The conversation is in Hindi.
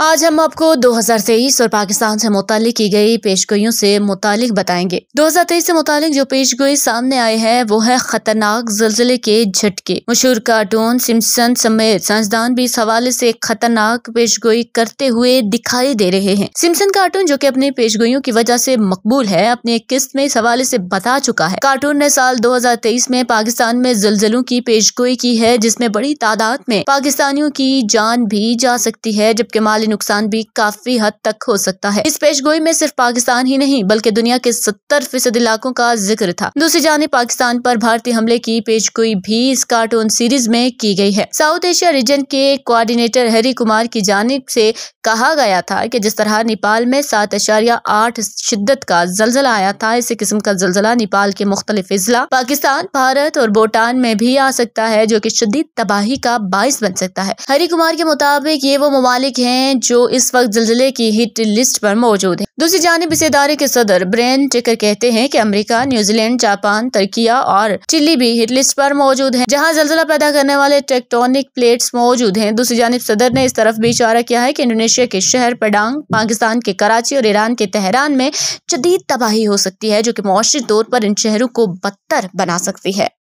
आज हम आपको 2023 और पाकिस्तान से मुतल की गई पेशगोइयों से मुतल बताएंगे 2023 से मुतालिक जो पेशगोई सामने आए हैं वो है खतरनाक जलजिले के झटके मशहूर कार्टून सिमसन समेत साइंसदान भी इस हवाले से खतरनाक पेशगोई करते हुए दिखाई दे रहे हैं सिमसन कार्टून जो की अपनी पेशगोइयों की वजह से मकबूल है अपने एक किस्त में इस हवाले से बता चुका है कार्टून ने साल दो में पाकिस्तान में जलजिलों की पेशगोई की है जिसमे बड़ी तादाद में पाकिस्तानियों की जान भी जा सकती है जबकि माली नुकसान भी काफी हद तक हो सकता है इस पेशगोई में सिर्फ पाकिस्तान ही नहीं बल्कि दुनिया के सत्तर फीसद इलाकों का जिक्र था दूसरी जाने पाकिस्तान पर भारतीय हमले की पेशगोई भी इस कार्टून सीरीज में की गई है साउथ एशिया रीजन के कोऑर्डिनेटर हरी कुमार की जानब से कहा गया था कि जिस तरह नेपाल में सात अशारिया आठ शिद्दत का जलजला आया था इसी किस्म का जलजला नेपाल के मुख्तलिफ अजला पाकिस्तान भारत और भूटान में भी आ सकता है जो की शदीद तबाही का बायस बन सकता है हरी कुमार के मुताबिक ये वो ममालिक हैं जो इस वक्त जल्जले की हिट लिस्ट पर मौजूद है दूसरी जानब इस इदारे के सदर ब्रेन टेकर कहते हैं कि अमेरिका, न्यूजीलैंड जापान तर्किया और चिल्ली भी हिट लिस्ट पर मौजूद है जहां जल्जला पैदा करने वाले टेक्टोनिक प्लेट्स मौजूद हैं दूसरी जानब सदर ने इस तरफ भी इशारा किया है कि इंडोनेशिया के शहर पडांग पाकिस्तान के कराची और ईरान के तेहरान में जदीद तबाही हो सकती है जो की मुआशी तौर पर इन शहरों को बदतर बना सकती है